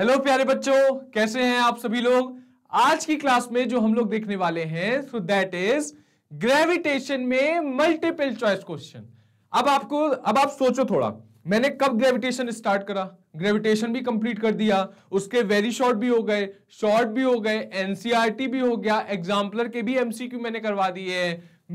hello प्यारे बच्चों कैसे हैं आप सभी लोग आज की क्लास में जो हम लोग देखने वाले हैं सो दैट इज ग्रेविटेशन में मल्टीपल चॉइस क्वेश्चन अब आपको अब आप सोचो थोड़ा मैंने कब ग्रेविटेशन स्टार्ट करा ग्रेविटेशन भी कंप्लीट कर दिया उसके वेरी शॉर्ट भी हो गए शॉर्ट भी हो गए एनसीआरटी e भी हो गया एग्जाम्पलर के भी एमसीक्यू मैंने करवा दिए है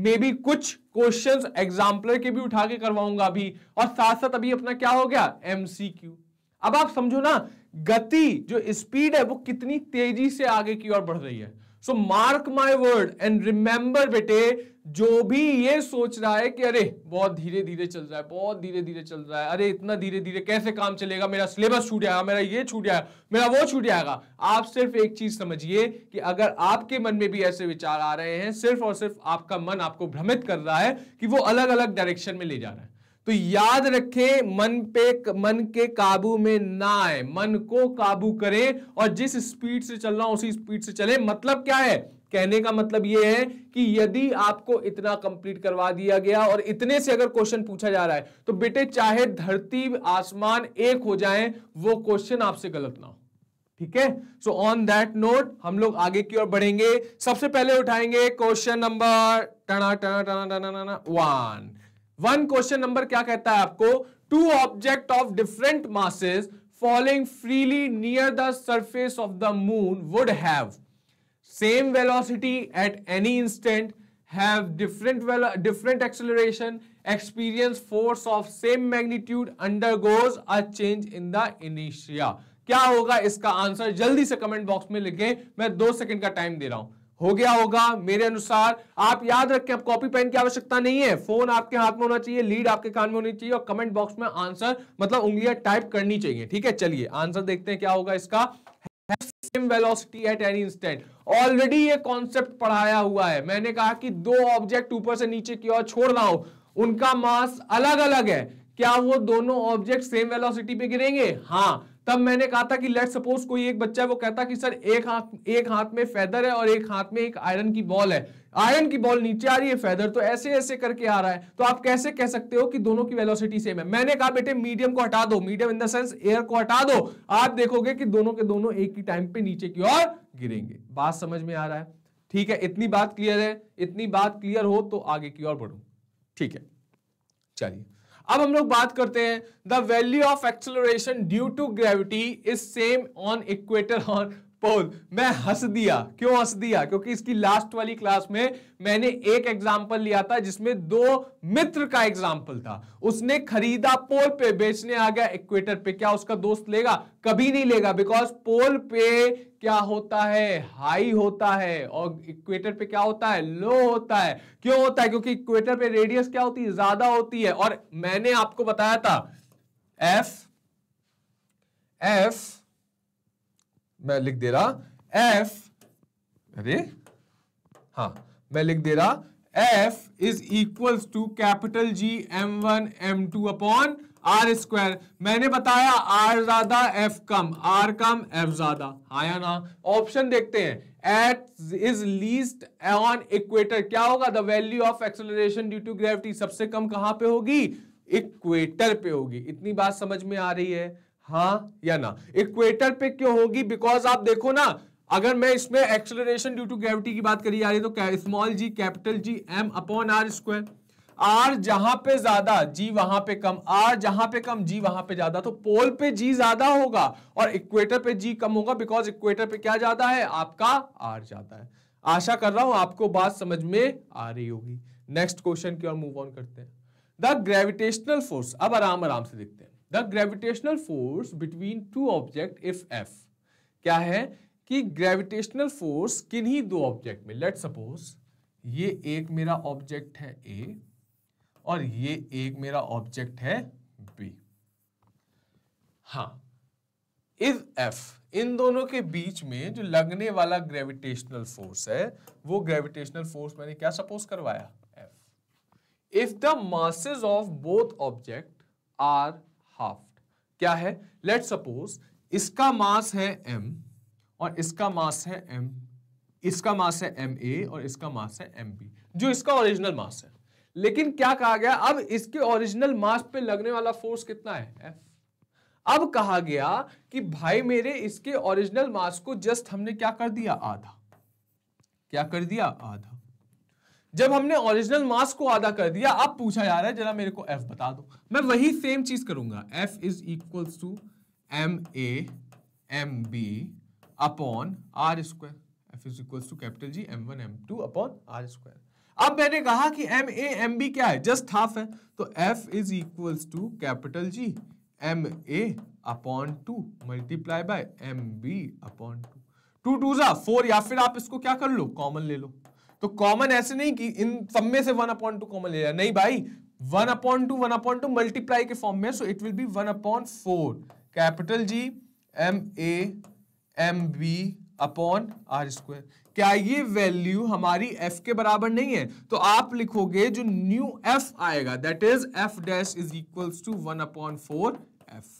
मे बी कुछ क्वेश्चंस एग्जाम्पलर के भी उठा के करवाऊंगा अभी और साथ साथ अभी अपना क्या हो गया एमसीक्यू अब आप समझो ना गति जो स्पीड है वो कितनी तेजी से आगे की ओर बढ़ रही है so mark my word and remember बेटे जो भी ये सोच रहा है कि अरे बहुत धीरे धीरे चल रहा है बहुत धीरे धीरे चल रहा है अरे इतना धीरे धीरे कैसे काम चलेगा मेरा सिलेबस छूट जाएगा मेरा ये छूट जाएगा मेरा वो छूट जाएगा आप सिर्फ एक चीज समझिए कि अगर आपके मन में भी ऐसे विचार आ रहे हैं सिर्फ और सिर्फ आपका मन आपको भ्रमित कर रहा है कि वो अलग अलग डायरेक्शन में ले जा रहा है तो याद रखें मन पे मन के काबू में ना आए मन को काबू करें और जिस स्पीड से चलना उसी स्पीड से चलें मतलब क्या है कहने का मतलब यह है कि यदि आपको इतना कंप्लीट करवा दिया गया और इतने से अगर क्वेश्चन पूछा जा रहा है तो बेटे चाहे धरती आसमान एक हो जाए वो क्वेश्चन आपसे गलत ना हो ठीक है सो ऑन दैट नोट हम लोग आगे की ओर बढ़ेंगे सबसे पहले उठाएंगे क्वेश्चन नंबर टना टना टना टना टना वन वन क्वेश्चन नंबर क्या कहता है आपको two object of different masses following freely near the surface of the moon would have same velocity at any instant have different different acceleration experience force of same same undergoes a change in the इनिशिया क्या होगा इसका answer जल्दी से comment box में लिखें मैं दो सेकंड का टाइम दे रहा हूं हो गया होगा मेरे अनुसार आप याद रखें आप कॉपी पेन की आवश्यकता नहीं है फोन आपके हाथ में होना चाहिए लीड आपके कान में होनी चाहिए और कमेंट बॉक्स में आंसर मतलब उंगलियां टाइप करनी चाहिए ठीक है चलिए आंसर देखते हैं क्या होगा इसका same velocity at any instant already ये कॉन्सेप्ट पढ़ाया हुआ है मैंने कहा कि दो ऑब्जेक्ट ऊपर से नीचे की ओर छोड़ रहा हूं उनका मास अलग अलग है क्या वो दोनों ऑब्जेक्ट सेम वेलोसिटी पे गिरेंगे हाँ तब मैंने कहा था कि लेट सपोज कोई एक बच्चा है वो कहता कि सर एक हाथ एक हाथ में फेदर है और एक हाथ में एक आयरन की बॉल है आयरन की बॉल नीचे आ रही है फेदर तो ऐसे ऐसे करके आ रहा है तो आप कैसे कह सकते हो कि दोनों की वेलोसिटी सेम है मैंने कहा बेटे मीडियम को हटा दो medium in the sense air को हटा दो आप देखोगे कि दोनों के दोनों एक ही टाइम पे नीचे की ओर गिरेंगे बात समझ में आ रहा है ठीक है इतनी बात क्लियर है इतनी बात क्लियर हो तो आगे की ओर बढ़ू ठीक है चलिए अब हम लोग बात करते हैं the value of acceleration due to gravity is same on equator और पोल मैं हंस दिया क्यों हंस दिया क्योंकि इसकी लास्ट वाली क्लास में मैंने एक एग्जाम्पल लिया था जिसमें दो मित्र का एग्जाम्पल था उसने खरीदा पोल पे बेचने आ गया इक्वेटर पे क्या उसका दोस्त लेगा कभी नहीं लेगा बिकॉज पोल पे क्या होता है हाई होता है और इक्वेटर पे क्या होता है लो होता है क्यों होता है क्योंकि इक्वेटर पे रेडियस क्या होती है ज्यादा होती है और मैंने आपको बताया था एफ एफ मैं लिख दे रहा एफ अरे हाँ मैं लिख दे रहा F is equal to capital G M one M two upon R square मैंने बताया आर ज्यादा एफ कम आर कम एफ ज्यादा आया हाँ ना ऑप्शन देखते हैं at is least on equator क्या होगा the value of acceleration due to gravity सबसे कम कहां पे होगी इक्वेटर पे होगी इतनी बात समझ में आ रही है हाँ या ना इक्वेटर पे क्यों होगी बिकॉज आप देखो ना अगर मैं इसमें एक्सलरेशन ड्यू टू ग्रेविटी की बात करी जा रही तो small G capital G M upon R square R जहां पे ज्यादा जी वहां पे कम आर जहां पे कम जी वहां पे ज्यादा तो पोल पे जी ज्यादा होगा और इक्वेटर पे जी कम होगा बिकॉज इक्वेटर पे क्या ज्यादा है आपका आर ज्यादा है आशा कर रहा हूं आपको बात समझ में आ रही होगी नेक्स्ट क्वेश्चन की ओर मूव ऑन करते हैं द ग्रेविटेशनल फोर्स अब आराम आराम से देखते हैं the gravitational force between two object if F क्या है कि ग्रेविटेशनल फोर्स किन्हीं दो ऑब्जेक्ट में लेट सपोज ये एक मेरा ऑब्जेक्ट है ए और ये एक मेरा ऑब्जेक्ट है बी हा इज एफ इन दोनों के बीच में जो लगने वाला ग्रेविटेशनल फोर्स है वो ग्रेविटेशनल फोर्स मैंने क्या सपोज करवाया F if the masses of both object are half क्या है लेट सपोज इसका मास है m और इसका मास है m इसका मास है एम ए और इसका मास है एम बी जो इसका ओरिजिनल मास है लेकिन क्या कहा गया अब इसके ओरिजिनल मास पे लगने वाला फोर्स कितना है एफ अब कहा गया कि भाई मेरे इसके ओरिजिनल मास को जस्ट हमने क्या कर दिया आधा क्या कर दिया आधा जब हमने ओरिजिनल मास को आधा कर दिया अब पूछा जा रहा है जरा मेरे को एफ बता दो मैं वही सेम चीज करूंगा F is equal to M A M B upon R square F is equal to capital G M one M two upon R square अब मैंने कहा कि एम ए एम बी क्या है जस्ट हाफ है तो F is equal to capital G M A upon two multiply by M B upon two two two ज़ा four या फिर आप इसको क्या कर लो कॉमन ले लो तो कॉमन ऐसे नहीं कि इन सब में से वन अपॉइंट टू कॉमन ले जाए नहीं भाई one upon two one upon two multiply के फॉर्म में so it will be one upon four capital G M A M B upon R square क्या ये वैल्यू हमारी एफ के बराबर नहीं है तो आप लिखोगे जो न्यू एफ आएगा that is F dash is equal to one upon four F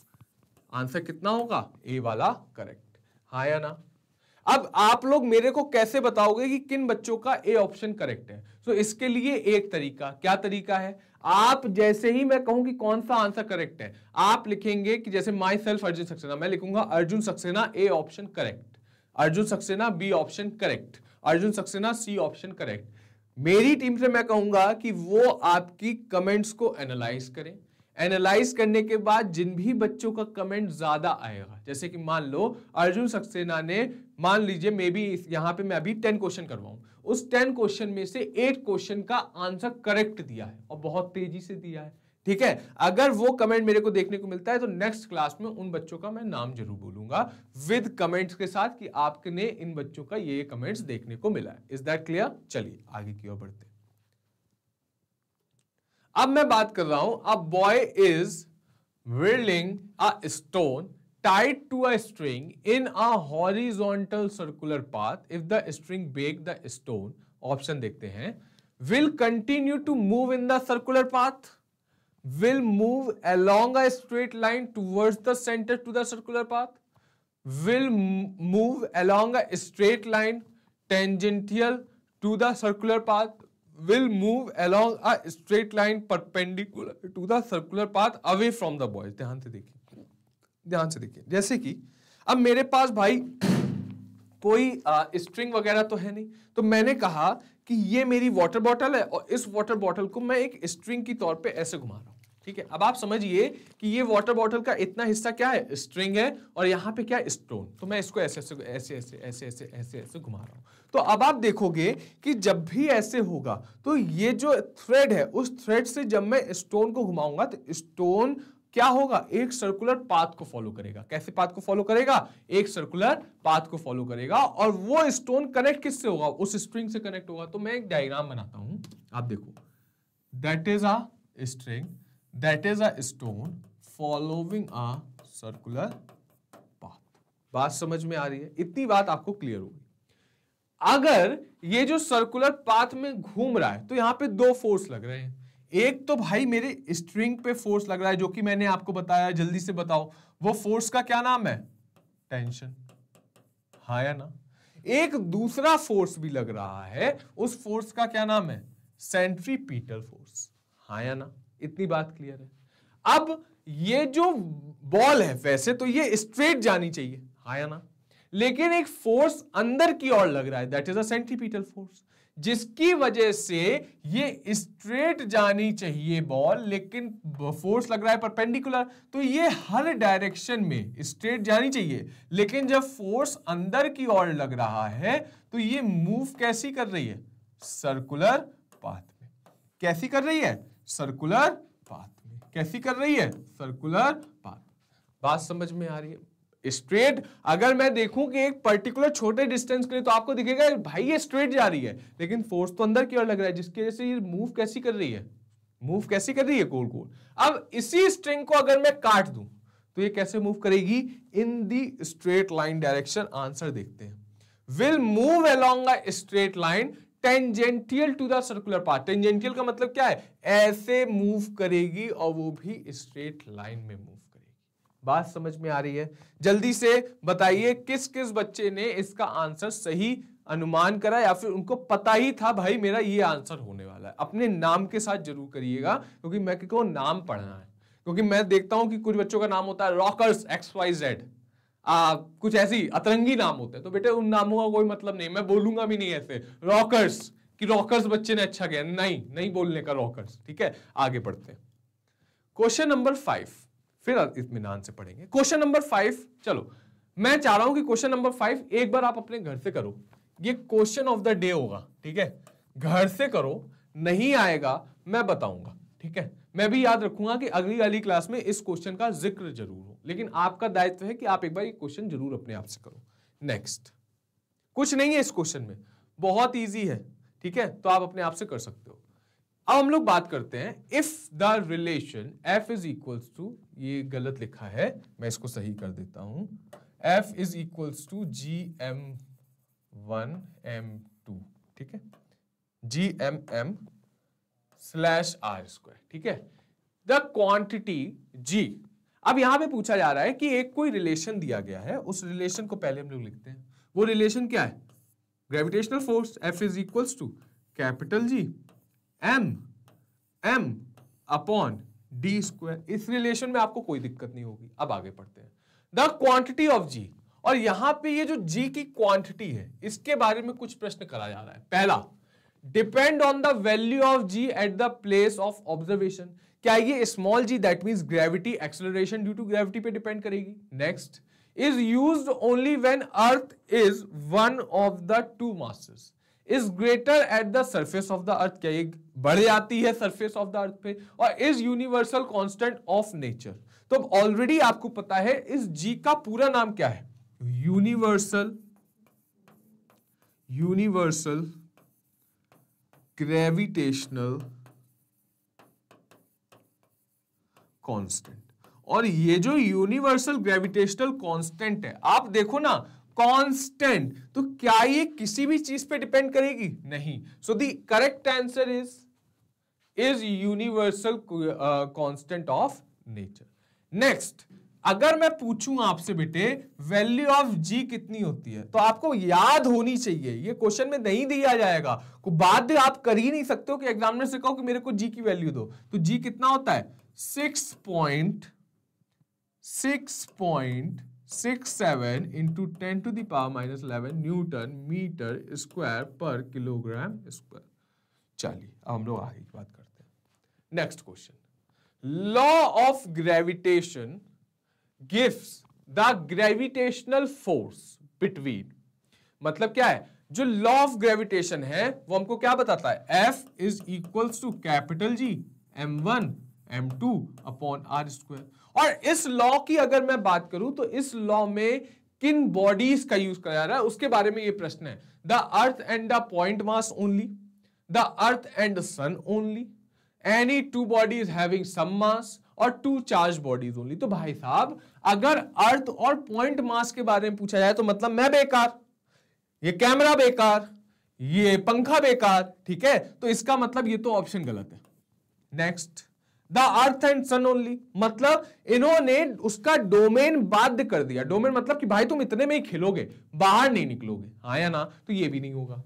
answer कितना होगा ए वाला करेक्ट हाँ या ना अब आप लोग मेरे को कैसे बताओगे कि किन बच्चों का ए ऑप्शन करेक्ट है सो so, इसके लिए एक तरीका क्या तरीका है आप जैसे ही मैं कहूं कि कौन सा आंसर करेक्ट है आप लिखेंगे कि जैसे माई सेल्फ अर्जुन सक्सेना मैं लिखूंगा Arjun Saxena A option correct Arjun Saxena B option correct Arjun Saxena C option correct मेरी टीम से मैं कहूंगा कि वो आपकी कमेंट्स को एनालाइज करें एनालाइज करने के बाद जिन भी बच्चों का कमेंट ज्यादा आएगा जैसे कि मान लो अर्जुन सक्सेना ने मान लीजिए मे बी यहाँ पे मैं अभी टेन क्वेश्चन करवाऊँ उस टेन क्वेश्चन में से एट क्वेश्चन का आंसर करेक्ट दिया है और बहुत तेजी से दिया है ठीक है अगर वो कमेंट मेरे को देखने को मिलता है तो नेक्स्ट क्लास में उन बच्चों का मैं नाम जरूर बोलूंगा विद कमेंट्स के साथ कि आपने इन बच्चों का ये कमेंट्स देखने को मिला है इज दैट क्लियर चलिए आगे की ओर बढ़ते अब मैं बात कर रहा हूं a boy is whirling a stone tied to a string in a horizontal circular path if the string break the stone option देखते हैं will continue to move in the circular path will move along a straight line towards the center to the circular path will move along a straight line tangential to the circular path will move along a straight line perpendicular to the circular path away from the boys ध्यान से देखिए ध्यान से देखिए जैसे कि अब मेरे पास भाई कोई आ, स्ट्रिंग वगैरह तो है नहीं तो मैंने कहा कि ये मेरी वाटर बॉटल है और इस वाटर बॉटल को मैं एक स्ट्रिंग की तौर पे ऐसे घुमा रहा हूं ठीक है अब आप समझिए कि ये वाटर बॉटल का इतना हिस्सा क्या है स्ट्रिंग है और यहां पे क्या स्टोन तो मैं इसको ऐसे ऐसे ऐसे ऐसे ऐसे ऐसे ऐसे ऐसे घुमा रहा हूं तो अब आप देखोगे कि जब भी ऐसे होगा तो ये जो थ्रेड है उस थ्रेड से जब मैं स्टोन को घुमाऊंगा तो स्टोन क्या होगा एक सर्कुलर पाथ को फॉलो करेगा कैसे पाथ को फॉलो करेगा एक सर्कुलर पाथ को फॉलो करेगा और वो स्टोन कनेक्ट किससे होगा उस स्ट्रिंग से कनेक्ट होगा तो मैं एक डायग्राम बनाता हूं आप देखो that is a string that is a stone following a circular path बात समझ में आ रही है इतनी बात आपको क्लियर होगी अगर ये जो सर्कुलर पाथ में घूम रहा है तो यहां पे दो फोर्स लग रहे हैं एक तो भाई मेरे स्ट्रिंग पे फोर्स लग रहा है जो कि मैंने आपको बताया जल्दी से बताओ वो फोर्स का क्या नाम है टेंशन हा या ना एक दूसरा फोर्स भी लग रहा है उस फोर्स का क्या नाम है सेंट्रीपीटल फोर्स हा या ना इतनी बात क्लियर है अब ये जो बॉल है वैसे तो ये स्ट्रेट जानी चाहिए हा या ना लेकिन एक फोर्स अंदर की ओर लग रहा है that is a centripetal force जिसकी वजह से ये स्ट्रेट जानी चाहिए बॉल लेकिन फोर्स लग रहा है परपेंडिकुलर तो ये हर डायरेक्शन में स्ट्रेट जानी चाहिए लेकिन जब फोर्स अंदर की ओर लग रहा है तो ये मूव कैसी कर रही है सर्कुलर पाथ में कैसी कर रही है सर्कुलर पाथ में कैसी कर रही है सर्कुलर पाथ बात समझ में आ रही है स्ट्रेट अगर मैं देखूं कि एक पर्टिकुलर छोटे डिस्टेंस के लिए तो आपको दिखेगा भाई ये स्ट्रेट जा रही है लेकिन फोर्स तो अंदर की ओर लग रहा है जिसकी वजह से ये मूव कैसी कर रही है मूव कैसी कर रही है कोल कोल अब इसी स्ट्रिंग को अगर मैं काट दूं तो ये कैसे मूव करेगी in the straight line direction answer देखते हैं will move along a straight line tangential to the circular part tangential का मतलब क्या है ऐसे मूव करेगी और वो भी स्ट्रेट लाइन में मूव बात समझ में आ रही है जल्दी से बताइए किस किस बच्चे ने इसका आंसर सही अनुमान करा या फिर उनको पता ही था भाई मेरा ये आंसर होने वाला है अपने नाम के साथ जरूर करिएगा क्योंकि मैं क्योंकि नाम पढ़ना है क्योंकि मैं देखता हूं कि कुछ बच्चों का नाम होता है रॉकर्स एक्स वाई जेड आ, कुछ ऐसी अतरंगी नाम होते हैं तो बेटे उन नामों का कोई मतलब नहीं मैं बोलूंगा भी नहीं ऐसे रॉकर्स कि रॉकर्स बच्चे ने अच्छा किया नहीं नहीं बोलने का रॉकर्स ठीक है आगे बढ़ते हैं क्वेश्चन नंबर फाइव फिर इतमान से पढ़ेंगे क्वेश्चन नंबर फाइव चलो मैं चाह रहा हूं कि क्वेश्चन नंबर फाइव एक बार आप अपने घर से करो ये क्वेश्चन ऑफ द डे होगा ठीक है घर से करो नहीं आएगा मैं बताऊंगा ठीक है मैं भी याद रखूंगा कि अगली वाली क्लास में इस क्वेश्चन का जिक्र जरूर हो लेकिन आपका दायित्व है कि आप एक बार ये क्वेश्चन जरूर अपने आप से करो नेक्स्ट कुछ नहीं है इस क्वेश्चन में बहुत ईजी है ठीक है तो आप अपने आप से कर सकते हो अब हम लोग बात करते हैं if the relation F is equals to ये गलत लिखा है मैं इसको सही कर देता हूं F is equals to G M one M two ठीक है G M M slash R square ठीक है द क्वांटिटी जी अब यहां पे पूछा जा रहा है कि एक कोई रिलेशन दिया गया है उस रिलेशन को पहले हम लोग लिखते हैं वो रिलेशन क्या है gravitational force F is equals to capital G M M upon D square इस रिलेशन में आपको कोई दिक्कत नहीं होगी अब आगे पढ़ते हैं द क्वांटिटी ऑफ जी और यहां पे ये जो जी की क्वांटिटी है इसके बारे में कुछ प्रश्न करा जा रहा है पहला depend on the value of G at the place of observation क्या ये small G that means gravity acceleration due to gravity पे डिपेंड करेगी next is use only when earth is one of the two masters is greater at the surface of the earth क्या ये बढ़ जाती है surface of the earth पे और is universal constant of nature तो अब ऑलरेडी आपको पता है इस जी का पूरा नाम क्या है यूनिवर्सल यूनिवर्सल ग्रेविटेशनल कांस्टेंट और ये जो यूनिवर्सल ग्रेविटेशनल कांस्टेंट है आप देखो ना कांस्टेंट तो क्या ये किसी भी चीज पे डिपेंड करेगी नहीं so the correct answer is is universal constant of nature next अगर मैं पूछूं आपसे बेटे वैल्यू ऑफ जी कितनी होती है तो आपको याद होनी चाहिए ये क्वेश्चन में नहीं दिया जाएगा को बाध्य आप कर ही नहीं सकते हो कि एग्जामिनर से कहो कि मेरे को जी की वैल्यू दो तो जी कितना होता है six point six point six seven into ten to the power minus eleven newton meter square पर किलोग्राम स्क्वायर चलिए अब हम लोग आगे की बात करते हैं next question law of gravitation gives the gravitational force between मतलब क्या है जो लॉ ऑफ ग्रेविटेशन है वो हमको क्या बताता है F is equals to capital G M one M two upon R square और इस लॉ की अगर मैं बात करूं तो इस लॉ में किन बॉडीज का यूज करा जा रहा है उसके बारे में ये प्रश्न है the earth and the point mass only the earth and sun only any two bodies having some mass और टू चार्ज बॉडीज ओनली तो भाई साहब अगर अर्थ और पॉइंट मास के बारे में पूछा जाए तो मतलब मैं बेकार ये कैमरा बेकार ये पंखा बेकार ठीक है तो इसका मतलब ये तो ऑप्शन गलत है next the earth and sun only मतलब इन्होंने उसका डोमेन बाध्य कर दिया डोमेन मतलब कि भाई तुम इतने में ही खेलोगे बाहर नहीं निकलोगे आया हाँ ना तो ये भी नहीं होगा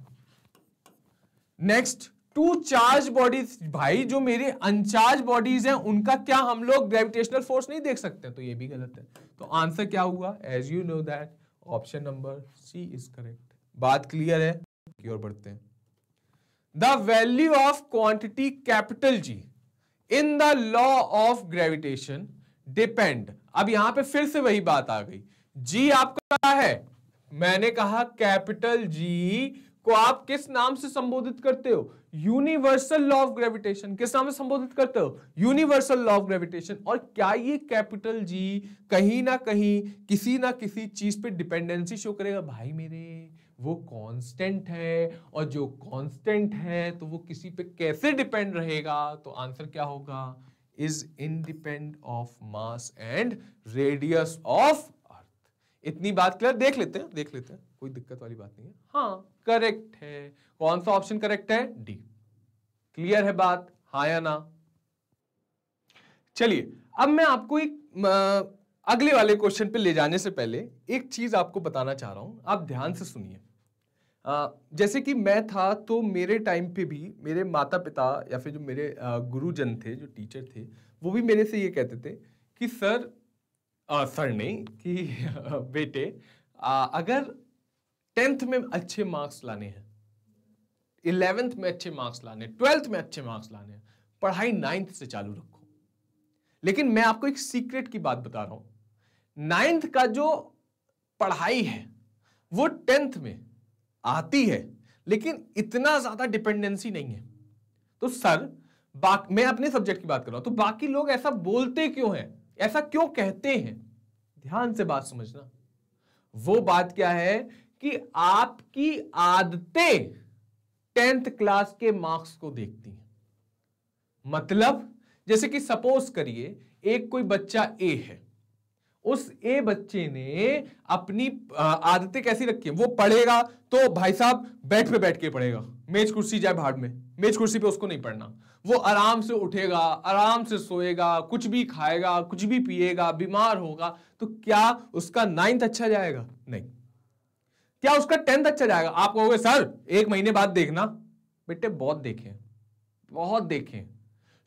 नेक्स्ट टू चार्ज बॉडीज भाई जो मेरे अनचार्ज बॉडीज हैं उनका क्या हम लोग ग्रेविटेशनल फोर्स नहीं देख सकते तो ये भी गलत है तो आंसर क्या हुआ as you know that option number C is correct बात क्लियर है की ओर बढ़ते हैं the value of quantity capital G in the law of gravitation depend अब यहां पे फिर से वही बात आ गई जी आपको क्या है मैंने कहा कैपिटल जी को आप किस नाम से संबोधित करते हो यूनिवर्सल लॉ ऑफ ग्रेविटेशन किस नाम से संबोधित करते हो यूनिवर्सल लॉ ऑफ ग्रेविटेशन और क्या ये कैपिटल जी कहीं ना कहीं किसी ना किसी चीज पे डिपेंडेंसी शो करेगा भाई मेरे वो कांस्टेंट है और जो कांस्टेंट है तो वो किसी पे कैसे डिपेंड रहेगा तो आंसर क्या होगा is independent of mass and radius of earth इतनी बात क्लियर देख लेते हैं देख लेते हैं कोई दिक्कत वाली बात नहीं है हाँ करेक्ट है कौन सा ऑप्शन करेक्ट है डी क्लियर है बात हा या ना चलिए अब मैं आपको एक अगले वाले क्वेश्चन पे ले जाने से पहले एक चीज आपको बताना चाह रहा हूं आप ध्यान से सुनिए जैसे कि मैं था तो मेरे टाइम पे भी मेरे माता पिता या फिर जो मेरे गुरुजन थे जो टीचर थे वो भी मेरे से ये कहते थे कि सर आ, सर नहीं कि बेटे आ, अगर टेंथ में अच्छे मार्क्स लाने हैं इलेवेंथ में अच्छे मार्क्स लाने ट्वेल्थ में अच्छे मार्क्स लाने हैं पढ़ाई नाइन्थ से चालू रखो लेकिन मैं आपको एक सीक्रेट की बात बता रहा हूं नाइन्थ का जो पढ़ाई है वो टेंथ में आती है लेकिन इतना ज्यादा डिपेंडेंसी नहीं है तो सर मैं अपने सब्जेक्ट की बात कर रहा हूं तो बाकी लोग ऐसा बोलते क्यों हैं ऐसा क्यों कहते हैं ध्यान से बात समझना वो बात क्या है कि आपकी आदतें टेंथ क्लास के मार्क्स को देखती हैं मतलब जैसे कि सपोज करिए एक कोई बच्चा ए है उस ए बच्चे ने अपनी आदतें कैसी रखी है वो पढ़ेगा तो भाई साहब बेड पे बैठ के पढ़ेगा मेज कुर्सी जाए भाड़ में मेज कुर्सी पे उसको नहीं पढ़ना वो आराम से उठेगा आराम से सोएगा कुछ भी खाएगा कुछ भी पिएगा बीमार होगा तो क्या उसका नाइन्थ अच्छा जाएगा नहीं क्या उसका टेंथ अच्छा जाएगा आप कहोगे सर एक महीने बाद देखना बेटे बहुत देखें बहुत देखें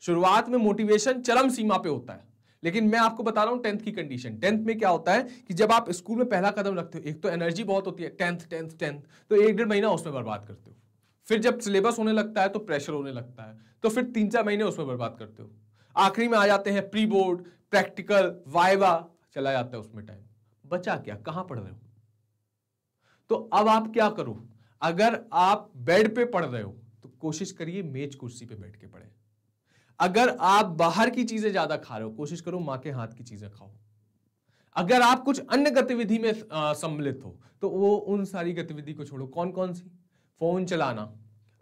शुरुआत में मोटिवेशन चरम सीमा पे होता है लेकिन मैं आपको बता रहा हूं टेंथ की कंडीशन टेंथ में क्या होता है कि जब आप स्कूल में पहला कदम रखते हो एक तो एनर्जी बहुत होती है टेंथ टेंथ टेंथ तो एक डेढ़ महीना उसमें बर्बाद करते हो फिर जब सिलेबस होने लगता है तो प्रेशर होने लगता है तो फिर तीन चार महीने उसमें बर्बाद करते हो आखिरी में आ जाते हैं प्री बोर्ड प्रैक्टिकल वाइवा चला जाता है उसमें टाइम बचा क्या कहां पढ़ रहे हो तो अब आप क्या करो अगर आप बेड पे पढ़ रहे हो तो कोशिश करिए मेज कुर्सी पे बैठ के पढ़े अगर आप बाहर की चीजें ज्यादा खा रहे हो कोशिश करो माँ के हाथ की चीजें खाओ अगर आप कुछ अन्य गतिविधि में सम्मिलित हो तो वो उन सारी गतिविधि को छोड़ो कौन कौन सी फोन चलाना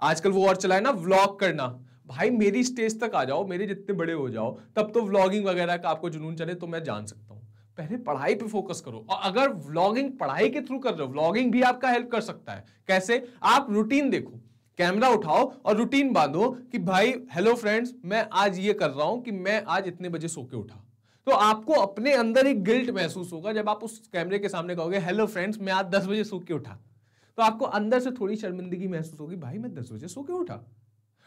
आजकल वो और चलाए ना व्लॉग करना भाई मेरी स्टेज तक आ जाओ मेरे जितने बड़े हो जाओ तब तो व्लॉगिंग वगैरह का आपको जुनून चले तो मैं जान सकता हूँ पहले पढ़ाई पे फोकस करो और अगर व्लॉगिंग पढ़ाई के थ्रू कर रहे हो व्लॉगिंग भी आपका हेल्प कर सकता है कैसे आप रूटीन देखो कैमरा उठाओ और रूटीन बांधो कि भाई हेलो फ्रेंड्स मैं आज ये कर रहा हूं कि मैं आज इतने बजे सो के उठा तो आपको अपने अंदर एक गिल्ट महसूस होगा जब आप उस कैमरे के सामने कहोगे हेलो फ्रेंड्स मैं आज दस बजे सो के उठा तो आपको अंदर से थोड़ी शर्मिंदगी महसूस होगी भाई मैं दस बजे सो के उठा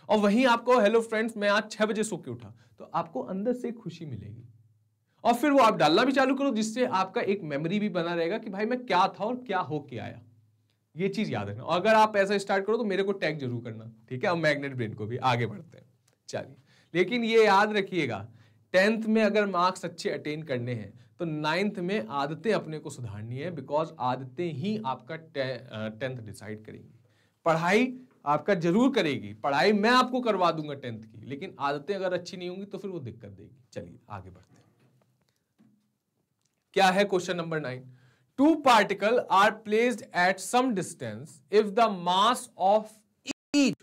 और वहीं आपको हेलो फ्रेंड्स मैं आज छह बजे सो के उठा तो आपको अंदर से खुशी मिलेगी और फिर वो आप डालना भी चालू करो जिससे आपका एक मेमोरी भी बना रहेगा कि भाई मैं क्या था और क्या होके आया ये चीज़ याद रखना अगर आप ऐसा स्टार्ट करो तो मेरे को टैग जरूर करना ठीक है अब मैग्नेट ब्रेन को भी आगे बढ़ते हैं चलिए लेकिन ये याद रखिएगा टेंथ में अगर मार्क्स अच्छे अटेन करने हैं तो नाइन्थ में आदतें अपने को सुधारनी है बिकॉज आदतें ही आपका टेंथ डिसाइड करेंगी पढ़ाई आपका जरूर करेगी पढ़ाई मैं आपको करवा दूंगा टेंथ की लेकिन आदतें अगर अच्छी नहीं होंगी तो फिर वो दिक्कत देगी चलिए आगे बढ़ते हैं क्या है question number nine two particles are placed at some distance if the mass of each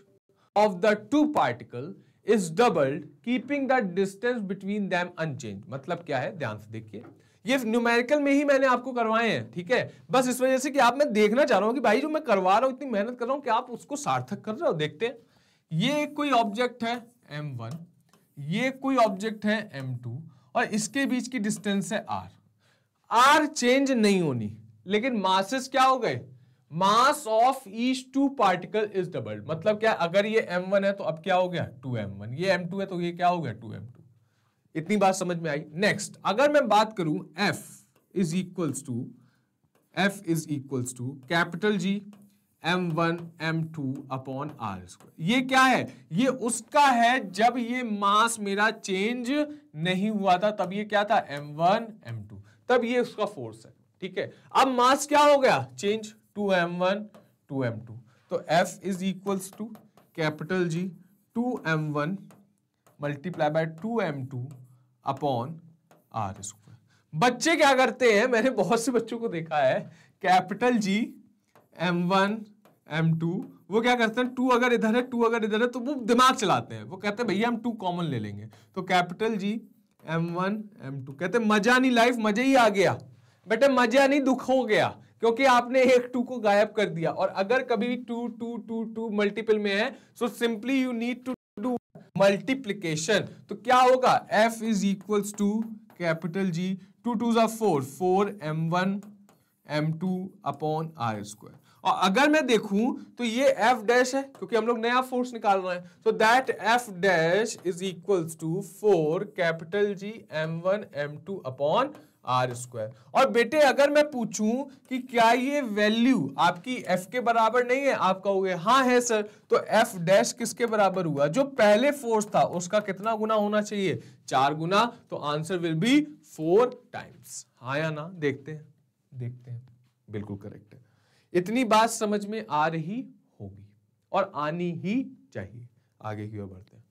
of the two particle is doubled keeping the distance between them unchanged मतलब क्या है ध्यान से देखिए ये न्यूमेरिकल में ही मैंने आपको करवाए हैं ठीक है बस इस वजह से कि आप मैं देखना चाह रहा हूं कि भाई जो मैं करवा रहा हूं इतनी मेहनत कर रहा हूं कि आप उसको सार्थक कर रहे हो देखते हैं ये कोई ऑब्जेक्ट है M1 ये कोई ऑब्जेक्ट है M2 और इसके बीच की डिस्टेंस है R आर चेंज नहीं होनी लेकिन मासेस क्या हो गए mass of each two particle is double मतलब क्या अगर ये m1 है तो अब क्या हो गया 2m1 ये m2 है तो ये क्या हो गया 2m2 इतनी बात समझ में आई नेक्स्ट अगर मैं बात करूं f is equals to f is equals to capital G M one M two upon R square ये क्या है ये उसका है जब ये मास मेरा चेंज नहीं हुआ था तब ये क्या था एम वन एम टू तब ये उसका फोर्स है ठीक है अब मास क्या हो गया change to M one two M two तो F is equals to capital G two M one multiply by two M two upon R square बच्चे क्या करते हैं मैंने बहुत से बच्चों को देखा है capital G M one M two वो क्या करते हैं टू अगर इधर है टू अगर इधर है तो वो दिमाग चलाते हैं वो कहते हैं भैया हम टू कॉमन ले लेंगे तो capital G M one M two कहते मजा नहीं लाइफ मजे ही आ गया बेटे मजा नहीं दुख हो गया क्योंकि आपने एक टू को गायब कर दिया और अगर कभी भी two two two two multiple में है so simply you need to do multiplication तो क्या होगा F is equals to capital G two two जो four four M one M two upon R square और अगर मैं देखूं तो ये एफ डैश है क्योंकि हम लोग नया फोर्स निकाल रहे हैं तो that F dash is equals to four capital G M one M two upon R square और बेटे अगर मैं पूछूं कि क्या ये वैल्यू आपकी एफ के बराबर नहीं है आप कहोगे हाँ है सर तो एफ डैश किसके बराबर हुआ जो पहले फोर्स था उसका कितना गुना होना चाहिए चार गुना तो answer will be four times हाँ या ना देखते हैं देखते हैं बिल्कुल करेक्ट इतनी बात समझ में आ रही होगी और आनी ही चाहिए आगे की ओर बढ़ते हैं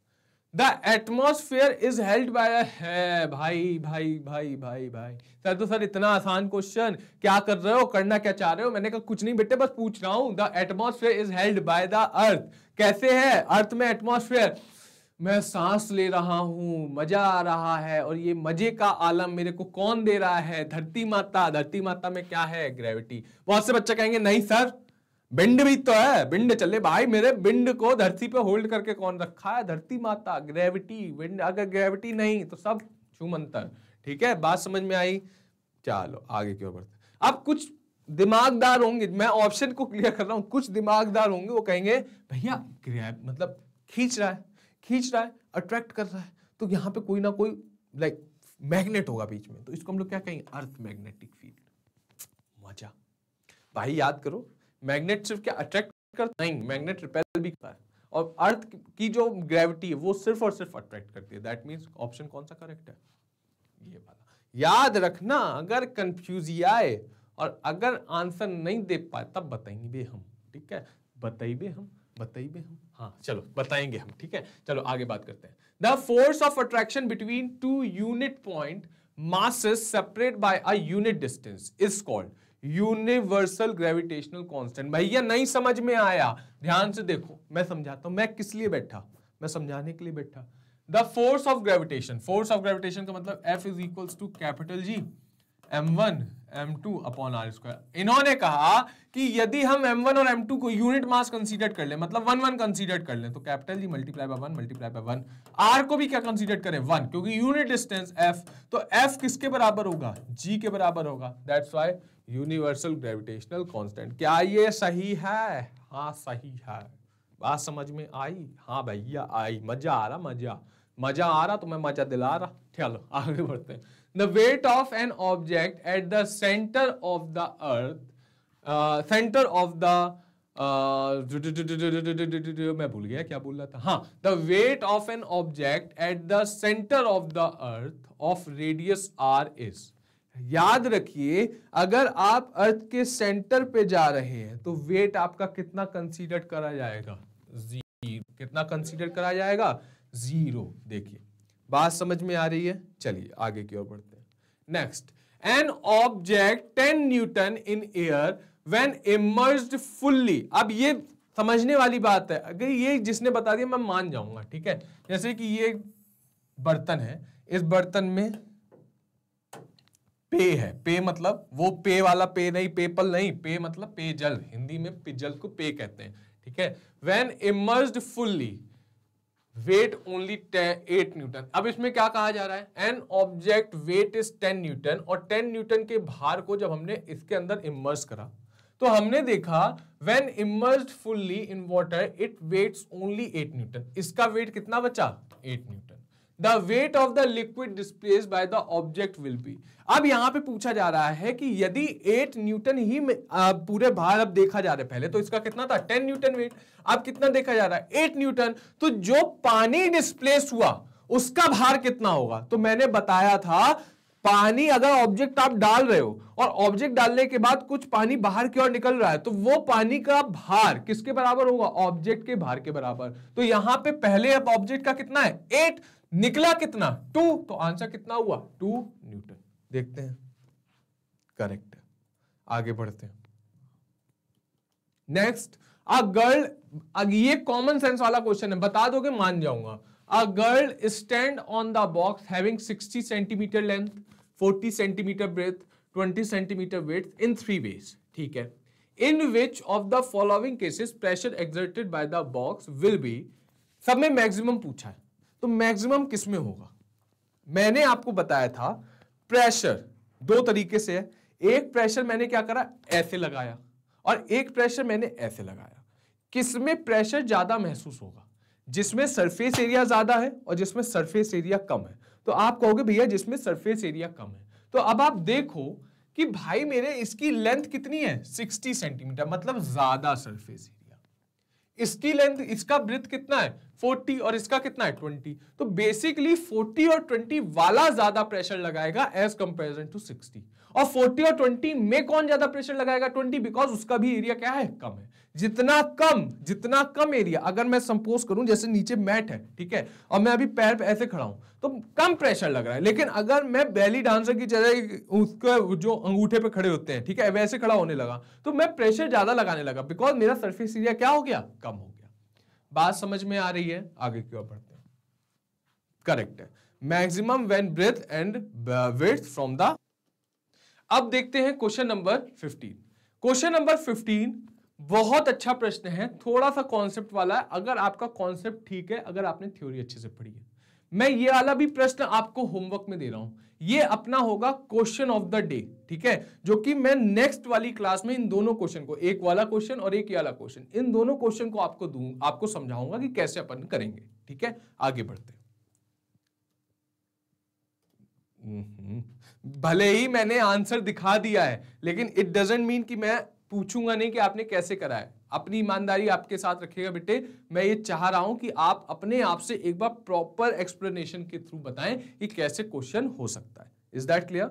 the atmosphere is held by है भाई भाई भाई भाई भाई सर तो सर इतना आसान क्वेश्चन क्या कर रहे हो करना क्या चाह रहे हो मैंने कहा कुछ नहीं बेटे बस पूछ रहा हूं the atmosphere is held by the earth कैसे है अर्थ में एटमोसफियर मैं सांस ले रहा हूँ मजा आ रहा है और ये मजे का आलम मेरे को कौन दे रहा है धरती माता धरती माता में क्या है ग्रेविटी बहुत से बच्चे कहेंगे नहीं सर बिंड भी तो है बिंड चले भाई मेरे बिंड को धरती पे होल्ड करके कौन रखा है धरती माता ग्रेविटी बिंड अगर ग्रेविटी नहीं तो सब छूमंतर ठीक है बात समझ में आई चलो आगे क्यों बढ़ते अब कुछ दिमागदार होंगे मैं ऑप्शन को क्लियर कर रहा हूँ कुछ दिमागदार होंगे वो कहेंगे भैया मतलब खींच रहा है खींच रहा है अट्रैक्ट कर रहा है तो यहाँ पे कोई ना कोई लाइक मैग्नेट होगा बीच में तो इसको हम लोग क्या कहेंगे अर्थ मैग्नेटिक फील्ड मजा भाई याद करो मैग्नेट सिर्फ क्या अट्रैक्ट करता नहीं मैग्नेट रिपेल भी करता है और अर्थ की जो ग्रेविटी है वो सिर्फ और सिर्फ अट्रैक्ट करती है दैट मीन्स ऑप्शन कौन सा करेक्ट है ये वाला याद रखना अगर कंफ्यूज आए और अगर आंसर नहीं दे पाए तब बताएंगे बे हम ठीक है बताइए हम बताइए हम हाँ चलो बताएंगे हम ठीक है चलो आगे बात करते हैं the force of attraction between two unit point masses separate by a unit distance is called universal gravitational constant भैया नहीं समझ में आया ध्यान से देखो मैं समझाता हूं मैं किस लिए बैठा मैं समझाने के लिए बैठा the force of gravitation force of gravitation का मतलब F is equals to capital G M one M two upon R square इन्होंने कहा कि यदि हम एम वन और एम टू को यूनिट मास कंसीडर कर ले मतलब वन वन कंसीडर कर ले तो capital G multiply by one multiply by one R को भी क्या कंसीडर करें वन क्योंकि यूनिट डिस्टेंस एफ तो एफ किसके बराबर होगा जी के बराबर होगा that's why universal gravitational constant क्या ये सही है हाँ सही है बात समझ में आई हाँ भैया आई मजा आ रहा मजा मजा आ रहा तो मैं मजा दिला रहा चलो आगे बढ़ते हैं the weight of an object at the centre of the earth centre of the मैं भूल गया क्या बोल रहा था हाँ the weight of an object at the centre of the earth of radius R is याद रखिए अगर आप अर्थ के सेंटर पे जा रहे हैं तो वेट आपका कितना कंसीडर करा जाएगा जीरो कितना कंसीडर करा जाएगा जीरो देखिए बात समझ में आ रही है चलिए आगे की ओर बढ़ते हैं next an object ten newton in air when immerse fully अब ये समझने वाली बात है अगर ये जिसने बता दिया मैं मान जाऊंगा ठीक है जैसे कि ये बर्तन है इस बर्तन में पे है पे मतलब वो पे वाला पे नहीं पेपल नहीं पे मतलब पेयजल हिंदी में पेजल को पे कहते हैं ठीक है when immerse fully weight only eight newton अब इसमें क्या कहा जा रहा है an object weight is ten newton और टेन न्यूटन के भार को जब हमने इसके अंदर इमर्स करा तो हमने देखा when immerse fully in water it weights only eight newton इसका वेट कितना बचा eight newton the weight of the liquid displace by the object will be अब यहां पे पूछा जा रहा है कि यदि एट न्यूटन ही पूरे भार अब देखा जा रहा है पहले तो इसका कितना था टेन न्यूटन वेट अब कितना देखा जा रहा है एट न्यूटन तो जो पानी डिस्प्लेस हुआ उसका भार कितना होगा तो मैंने बताया था पानी अगर ऑब्जेक्ट आप डाल रहे हो और ऑब्जेक्ट डालने के बाद कुछ पानी बाहर की ओर निकल रहा है तो वो पानी का भार किसके बराबर होगा ऑब्जेक्ट के भार के बराबर तो यहां पे पहले अब ऑब्जेक्ट का कितना है एट निकला कितना टू तो आंसर कितना हुआ टू न्यूटन देखते हैं करेक्ट आगे बढ़ते हैं नेक्स्ट अ गर्ल अब ये कॉमन सेंस वाला क्वेश्चन है बता दोगे मान जाऊंगा a girl stand on the box having 60 centimetre length 40 centimetre breadth 20 centimetre width in three ways ठीक है in which of the following cases pressure exerted by the box will be सब में मैक्सिमम पूछा है तो मैक्सिमम किस में होगा मैंने आपको बताया था प्रेशर दो तरीके से है एक प्रेशर मैंने क्या करा ऐसे लगाया और एक प्रेशर मैंने ऐसे लगाया किसमें प्रेशर ज़्यादा महसूस होगा जिसमें सरफेस एरिया ज़्यादा है और जिसमें सरफेस एरिया कम है तो आप कहोगे भैया जिसमें सरफेस एरिया कम है तो अब आप देखो कि भाई मेरे इसकी लेंथ कितनी है 60 सेंटीमीटर मतलब ज़्यादा सरफेस एरिया इसकी लेंथ इसका ब्रिथ कितना है फोर्टी और इसका कितना है ट्वेंटी तो बेसिकली फोर्टी और ट्वेंटी वाला ज्यादा प्रेशर लगाएगा एज कंपेरिजन टू सिक्सटी और फोर्टी और ट्वेंटी में कौन ज्यादा प्रेशर लगाएगा ट्वेंटी बिकॉज उसका भी एरिया क्या है कम है जितना कम जितना कम एरिया अगर मैं संपोज करूं जैसे नीचे मैट है ठीक है और मैं अभी पैर पे ऐसे खड़ा हूं तो कम प्रेशर लग रहा है लेकिन अगर मैं बैली डांसर की जगह उसके जो अंगूठे पे खड़े होते हैं ठीक है वैसे खड़ा होने लगा तो मैं प्रेशर ज्यादा लगाने लगा बिकॉज मेरा सर्फेस एरिया क्या हो गया कम हो गया बात समझ में आ रही है आगे की ओर बढ़ते हैं करेक्ट है maximum when breadth and width from the अब देखते हैं क्वेश्चन नंबर 15 क्वेश्चन नंबर 15 बहुत अच्छा प्रश्न है थोड़ा सा कॉन्सेप्ट वाला है अगर आपका कॉन्सेप्ट ठीक है अगर आपने थ्योरी अच्छे से पढ़ी है मैं ये वाला भी प्रश्न आपको होमवर्क में दे रहा हूं ये अपना होगा क्वेश्चन ऑफ द डे ठीक है जो कि मैं नेक्स्ट वाली क्लास में इन दोनों क्वेश्चन को एक वाला क्वेश्चन और एक वाला क्वेश्चन इन दोनों क्वेश्चन को आपको दू आपको समझाऊंगा कि कैसे अपन करेंगे ठीक है आगे बढ़ते हम्म, भले ही मैंने आंसर दिखा दिया है लेकिन इट डजेंट मीन कि मैं पूछूंगा नहीं कि आपने कैसे करा है अपनी ईमानदारी आपके साथ रखेगा बेटे मैं ये चाह रहा हूं कि आप अपने आप से एक बार प्रॉपर एक्सप्लेनेशन के थ्रू बताएं कि कैसे क्वेश्चन हो सकता है इज दैट क्लियर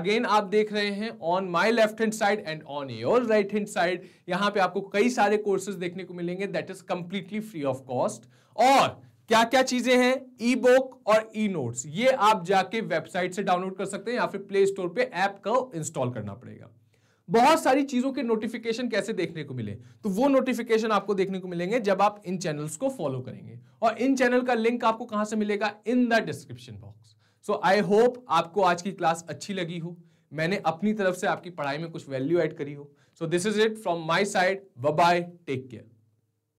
अगेन आप देख रहे हैं on my left hand side and on your right hand side यहां पे आपको कई सारे कोर्सेज देखने को मिलेंगे that is completely free of cost और क्या क्या चीजें हैं ई बुक और ई नोट्स ये आप जाके वेबसाइट से डाउनलोड कर सकते हैं या फिर प्ले स्टोर पे ऐप का इंस्टॉल करना पड़ेगा बहुत सारी चीजों के नोटिफिकेशन कैसे देखने को मिले तो वो नोटिफिकेशन आपको देखने को मिलेंगे जब आप इन चैनल्स को फॉलो करेंगे और इन चैनल का लिंक आपको कहां से मिलेगा in the description box so I hope आपको आज की क्लास अच्छी लगी हो मैंने अपनी तरफ से आपकी पढ़ाई में कुछ वैल्यू एड करी हो so this is it from my side bye take care